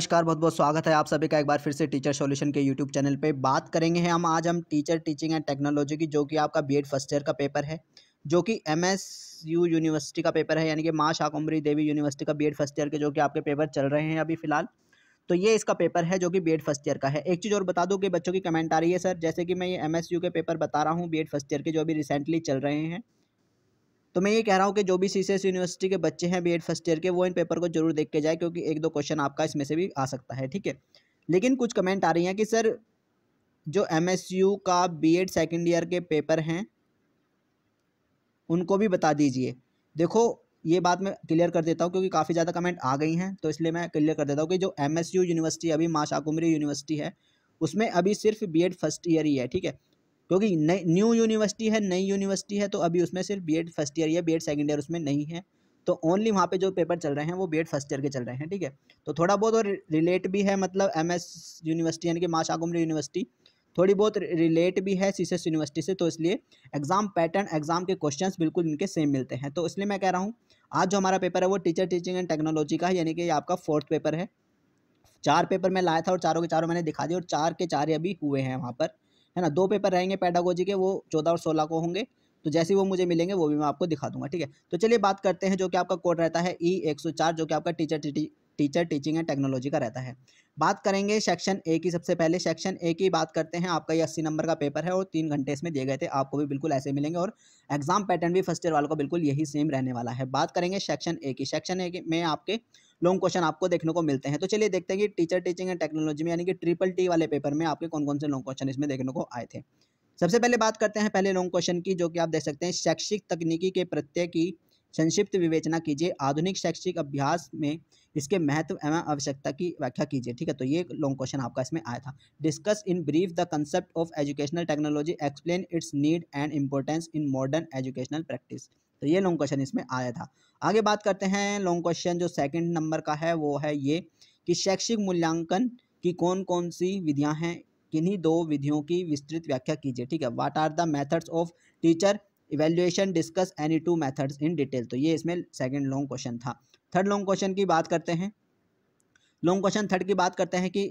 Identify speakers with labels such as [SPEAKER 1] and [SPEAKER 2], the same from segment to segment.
[SPEAKER 1] नमस्कार बहुत बहुत स्वागत है आप सभी का एक बार फिर से टीचर सॉल्यूशन के यूट्यूब चैनल पे बात करेंगे हम आज हम टीचर टीचिंग एंड टेक्नोलॉजी की जो कि आपका बीएड फर्स्ट ईयर का पेपर है जो कि एमएसयू यूनिवर्सिटी का पेपर है यानी कि माँ शाकुम्बरी देवी यूनिवर्सिटी का बी फर्स्ट ईयर के जो कि आपके पेपर चल रहे हैं अभी फिलहाल तो ये इसका पेपर है जो कि बी फर्स्ट ईयर का है एक चीज़ और बता दूँ कि बच्चों की कमेंट आ रही है सर जैसे कि मैं ये एम के पेपर बता रहा हूँ बी फर्स्ट ईयर के जो अभी रिसेंटली चल रहे हैं तो मैं ये कह रहा हूँ कि जो भी सी यूनिवर्सिटी के बच्चे हैं बी फर्स्ट ईयर के वो इन पेपर को जरूर देख के जाए क्योंकि एक दो क्वेश्चन आपका इसमें से भी आ सकता है ठीक है लेकिन कुछ कमेंट आ रही हैं कि सर जो एम का बी एड सेकेंड ईयर के पेपर हैं उनको भी बता दीजिए देखो ये बात मैं क्लियर कर देता हूँ क्योंकि काफ़ी ज़्यादा कमेंट आ गई हैं तो इसलिए मैं क्लियर कर देता हूँ कि जो एम यूनिवर्सिटी अभी माँ शाकुमरी यूनिवर्सिटी है उसमें अभी सिर्फ बी फर्स्ट ईयर ही है ठीक है क्योंकि नई न्यू यूनिवर्सिटी है नई यूनिवर्सिटी है तो अभी उसमें सिर्फ बी फर्स्ट ईयर या बी सेकेंड ईयर उसमें नहीं है तो ओनली वहाँ पे जो पेपर चल रहे हैं वो बी फर्स्ट ईयर के चल रहे हैं ठीक है तो थोड़ा बहुत और रिलेट भी है मतलब एम यूनिवर्सिटी यानी कि माशा कुमरी यूनिवर्सिटी थोड़ी बहुत रिलेट भी है सी यूनिवर्सिटी से तो इसलिए एग्ज़ाम पैटर्न एग्ज़ाम के क्वेश्चंस बिल्कुल इनके सेम मिलते हैं तो इसलिए मैं कह रहा हूँ आज जो हमारा पेपर है वो टीचर टीचिंग एंड टेक्नोलॉजी का है यानी कि आपका फोर्थ पेपर है चार पेपर मैं लाया था और चारों के चारों मैंने दिखा दिए और चार के चार अभी हुए हैं वहाँ पर है ना दो पेपर रहेंगे पैडागोजी के वो चौदह और सोलह को होंगे तो जैसे वो मुझे मिलेंगे वो भी मैं आपको दिखा दूंगा ठीक है तो चलिए बात करते हैं जो कि आपका कोड रहता है ई e एक सौ चार जो कि आपका teacher teacher teaching and technology का रहता है बात करेंगे सेक्शन ए की सबसे पहले सेक्शन ए की बात करते हैं आपका ये अस्सी नंबर का पेपर है और तीन घंटे इसमें दिए गए थे आपको भी बिल्कुल ऐसे मिलेंगे और एग्जाम पैटर्न भी फर्स्ट ईयर वालों को बिल्कुल यही सेम रहने वाला है बात करेंगे सेक्शन ए की सेक्शन ए में आपके लॉन्ग क्वेश्चन आपको देखने को मिलते हैं तो चलिए देखते हैं कि टीचर टीचिंग एंड टेक्नोलॉजी में यानी कि ट्रिपल टी वाले पेपर में आपके कौन कौन से लॉन्ग क्वेश्चन इसमें देखने को आए थे सबसे पहले बात करते हैं पहले लॉन्ग क्वेश्चन की जो कि आप देख सकते हैं शैक्षिक तकनीकी के प्रत्यय की संक्षिप्त विवेचना कीजिए आधुनिक शैक्षिक अभ्यास में इसके महत्व एवं आवश्यकता की व्याख्या कीजिए ठीक है तो ये लॉन्ग क्वेश्चन आपका इसमें आया था discuss in brief the concept of educational technology explain its need and importance in modern educational practice तो ये लॉन्ग क्वेश्चन इसमें आया था आगे बात करते हैं लॉन्ग क्वेश्चन जो सेकेंड नंबर का है वो है ये कि शैक्षिक मूल्यांकन की कौन कौन सी विधियाँ हैं किन्हीं दो विधियों की विस्तृत व्याख्या कीजिए ठीक है what are the methods of teacher evaluation discuss any two methods in detail तो ये इसमें सेकेंड लॉन्ग क्वेश्चन था थर्ड लॉन्ग क्वेश्चन की बात करते हैं लॉन्ग क्वेश्चन थर्ड की बात करते हैं कि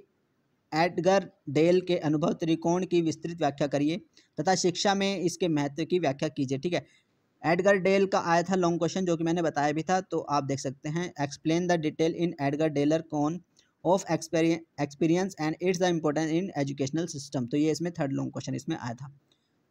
[SPEAKER 1] एडगर डेल के अनुभव त्रिकोण की विस्तृत व्याख्या करिए तथा शिक्षा में इसके महत्व की व्याख्या कीजिए ठीक है एडगर डेल का आया था लॉन्ग क्वेश्चन जो कि मैंने बताया भी था तो आप देख सकते हैं explain the detail in Edgar Dale's cone of experience and its the important in educational system तो ये इसमें थर्ड लॉन्ग क्वेश्चन इसमें आया था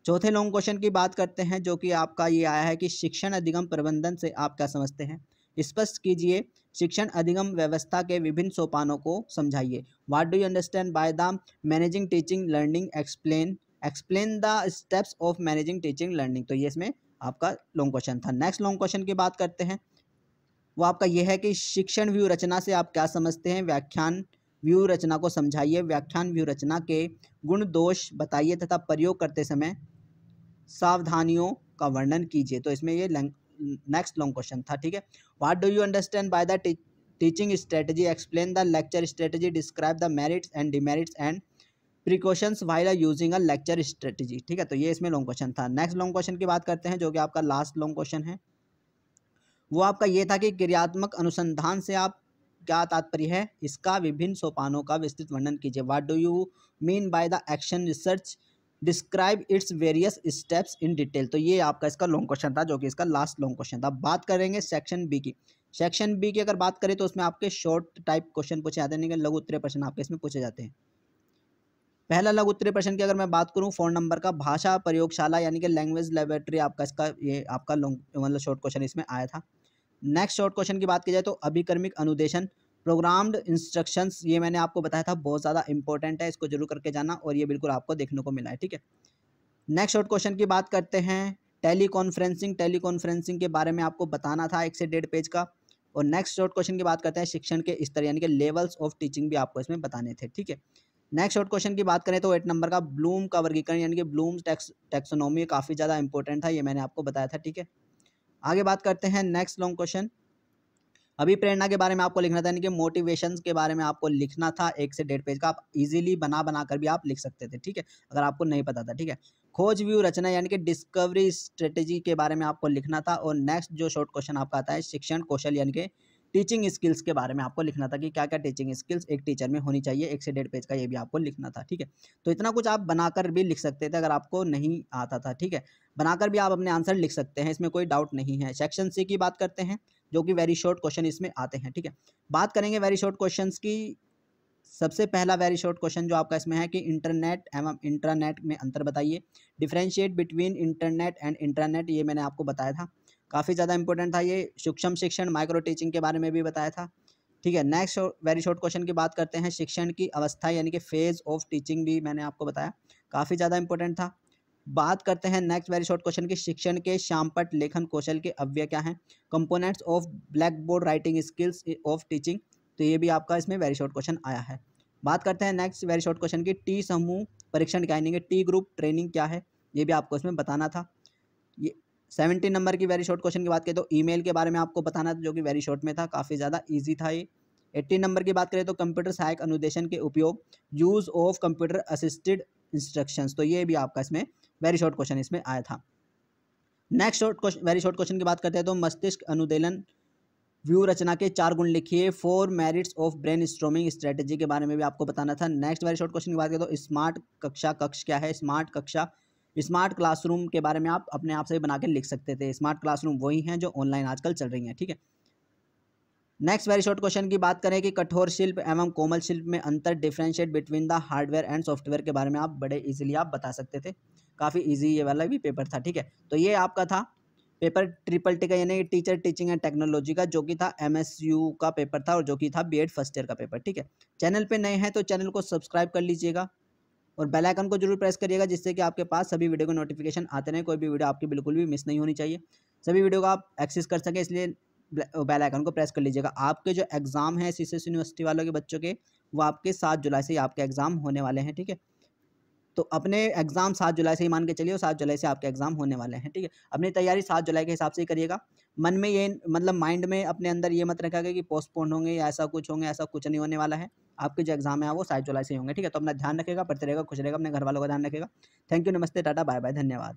[SPEAKER 1] चौथे लॉन्ग क्वेश्चन की बात करते हैं जो कि आपका ये आया है कि शिक्षण अधिगम प्रबंधन से आप क्या समझते हैं स्पष्ट कीजिए शिक्षण अधिगम व्यवस्था के विभिन्न सोपानों को समझाइए what do you understand by the managing teaching learning explain explain the steps of managing teaching learning तो ये इसमें आपका लॉन्ग क्वेश्चन था नेक्स्ट लॉन्ग क्वेश्चन की बात करते हैं वो आपका यह है कि शिक्षण व्यू रचना से आप क्या समझते हैं व्याख्यान व्यू रचना को समझाइए व्याख्यान व्यू रचना के गुण दोष बताइए तथा प्रयोग करते समय सावधानियों का वर्णन कीजिए तो इसमें ये नेक्स्ट लॉन्ग क्वेश्चन था ठीक है what do you understand by the te teaching strategy explain the lecture strategy describe the merits and demerits and precautions while using a lecture strategy ठीक है तो ये इसमें लॉन्ग क्वेश्चन था नेक्स्ट लॉन्ग क्वेश्चन की बात करते हैं जो कि आपका लास्ट लॉन्ग क्वेश्चन है वो आपका ये था कि क्रियात्मक अनुसंधान से आप क्या तात्पर्य है इसका विभिन्न सोपानों का विस्तृत वर्णन कीजिए what do you mean by the action research describe its various steps in detail तो ये आपका इसका लॉन्ग क्वेश्चन था जो कि इसका लास्ट लॉन्ग क्वेश्चन था बात करेंगे सेक्शन बी की सेक्शन बी की अगर बात करें तो उसमें आपके शॉर्ट टाइप क्वेश्चन पूछे जाते हैं लघु उत्तरीय प्रश्न आपके इसमें पूछे जाते हैं पहला लघु उत्तरीय प्रश्न की अगर मैं बात करूँ फोन नंबर का भाषा प्रयोगशाला यानी कि लैंग्वेज लेबोरेटरी आपका इसका ये आपका लॉन्ग मतलब शॉर्ट क्वेश्चन इसमें आया था नेक्स्ट शॉर्ट क्वेश्चन की बात की जाए तो अभिक्रमिक अनुदेशन प्रोग्राम्ड इंस्ट्रक्शंस ये मैंने आपको बताया था बहुत ज़्यादा इंपॉर्टेंट है इसको जरूर करके जाना और ये बिल्कुल आपको देखने को मिला है ठीक है नेक्स्ट शॉर्ट क्वेश्चन की बात करते हैं टेली कॉन्फ्रेंसिंग टेली कॉन्फ्रेंसिंग के बारे में आपको बताना था एक से डेढ़ पेज का और नेक्स्ट शॉर्ट क्वेश्चन की बात करते हैं शिक्षण के स्तर यानी कि लेवल्स ऑफ टीचिंग भी आपको इसमें बताने थे ठीक है नेक्स्ट शॉर्ट क्वेश्चन की बात करें तो एट नंबर का ब्लूम का वर्गीकरण यानी कि ब्लूम टैक्स टैक्सोनॉमी काफ़ी ज़्यादा इंपॉर्टेंट था ये मैंने आपको बताया था ठीक है आगे बात करते हैं नेक्स्ट लॉन्ग क्वेश्चन अभी प्रेरणा के बारे में आपको लिखना था यानी कि मोटिवेशन के बारे में आपको लिखना था एक से डेढ़ पेज का आप इजीली बना बना कर भी आप लिख सकते थे ठीक है अगर आपको नहीं पता था ठीक है खोज व्यू रचना यानी कि डिस्कवरी स्ट्रेटेजी के बारे में आपको लिखना था और नेक्स्ट जो शॉर्ट क्वेश्चन आपका आता है शिक्षण कौशल यानी कि टीचिंग स्किल्स के बारे में आपको लिखना था कि क्या क्या टीचिंग स्किल्स एक टीचर में होनी चाहिए एक से डेढ़ पेज का ये भी आपको लिखना था ठीक है तो इतना कुछ आप बनाकर भी लिख सकते थे अगर आपको नहीं आता था ठीक है बनाकर भी आप अपने आंसर लिख सकते हैं इसमें कोई डाउट नहीं है सेक्शन सी की बात करते हैं जो कि वेरी शॉर्ट क्वेश्चन इसमें आते हैं ठीक है बात करेंगे वेरी शॉर्ट क्वेश्चन की सबसे पहला वेरी शॉर्ट क्वेश्चन जो आपका इसमें है कि इंटरनेट एवं इंटरनेट में अंतर बताइए differentiate between internet and internet ये मैंने आपको बताया था काफ़ी ज़्यादा इंपॉर्टेंट था ये सूक्ष्म शिक्षण माइक्रो टीचिंग के बारे में भी बताया था ठीक है नेक्स्ट वेरी शॉर्ट क्वेश्चन की बात करते हैं शिक्षण की अवस्था यानी कि फेज़ ऑफ टीचिंग भी मैंने आपको बताया काफ़ी ज़्यादा इंपॉर्टेंट था बात करते हैं नेक्स्ट वेरी शॉर्ट क्वेश्चन की शिक्षण के श्यामपट लेखन कौशल के अव्यय क्या हैं components of blackboard writing skills of teaching तो ये भी आपका इसमें वेरी शॉर्ट क्वेश्चन आया है बात करते हैं नेक्स्ट वेरी शॉर्ट क्वेश्चन की टी समूह परीक्षण क्या आएंगे टी ग्रुप ट्रेनिंग क्या है ये भी आपको इसमें बताना था ये सेवनटीन नंबर की वेरी शॉर्ट क्वेश्चन की बात करें तो ई के बारे में आपको बताना था जो कि वेरी शॉर्ट में था काफ़ी ज़्यादा ईजी था ये एट्टीन नंबर की बात करें तो कंप्यूटर सहायक अनुदेशन के उपयोग use of computer assisted instructions तो ये भी आपका इसमें वेरी शॉर्ट क्वेश्चन इसमें आया था next short question very short question की बात करते हैं तो मस्तिष्क अनुदेलन व्यू रचना के चार गुण लिखिए four merits of brainstorming strategy के बारे में भी आपको बताना था नेक्स्ट वेरी शॉर्ट क्वेश्चन की बात करें तो स्मार्ट कक्षा कक्ष क्या है स्मार्ट कक्षा स्मार्ट क्लासरूम के बारे में आप अपने आप से बना के लिख सकते थे स्मार्ट क्लासरूम वही हैं जो ऑनलाइन आजकल चल रही हैं ठीक है नेक्स्ट वेरी शॉर्ट क्वेश्चन की बात करें कि कठोर शिल्प एवं कोमल शिल्प में अंतर differentiate between the hardware and software के बारे में आप बड़े इजीली आप बता सकते थे काफ़ी इजी ये वाला भी पेपर था ठीक है तो ये आपका था पेपर ट्रिपल टी का यानी टीचर टीचिंग एंड टेक्नोलॉजी का जो कि था एमएसयू का पेपर था और जो कि था बीएड फर्स्ट ईयर का पेपर ठीक है चैनल पे नए हैं तो चैनल को सब्सक्राइब कर लीजिएगा और बेल आइकन को जरूर प्रेस करिएगा जिससे कि आपके पास सभी वीडियो के नोटिफिकेशन आते रहे कोई भी वीडियो आपकी बिल्कुल भी मिस नहीं होनी चाहिए सभी वीडियो का आप एक्सेस कर सकें इसलिए बेल आइकन को प्रेस कर लीजिएगा आपके जो एग्ज़ाम हैं सी यूनिवर्सिटी वालों के बच्चों के वो आपके सात जुलाई से आपके एग्ज़ाम होने वाले हैं ठीक है तो अपने एग्ज़ाम सात जुलाई से ही मान के चलिए सात जुलाई से आपके एग्ज़ाम होने वाले हैं ठीक है अपनी तैयारी सात जुलाई के हिसाब से ही करिएगा मन में ये मतलब माइंड में अपने अंदर ये मत रखा गया कि पोस्टपोन होंगे या ऐसा कुछ होंगे ऐसा कुछ नहीं होने वाला है आपके जो एग्जाम है वो सात जुलाई से होंगे ठीक है तो अपना ध्यान रखेगा पढ़ते रहेगा खुश रहेगा अपने घर वालों का ध्यान रखेगा थैंक यू नमस्ते टाटा बाय बाय धन्यवाद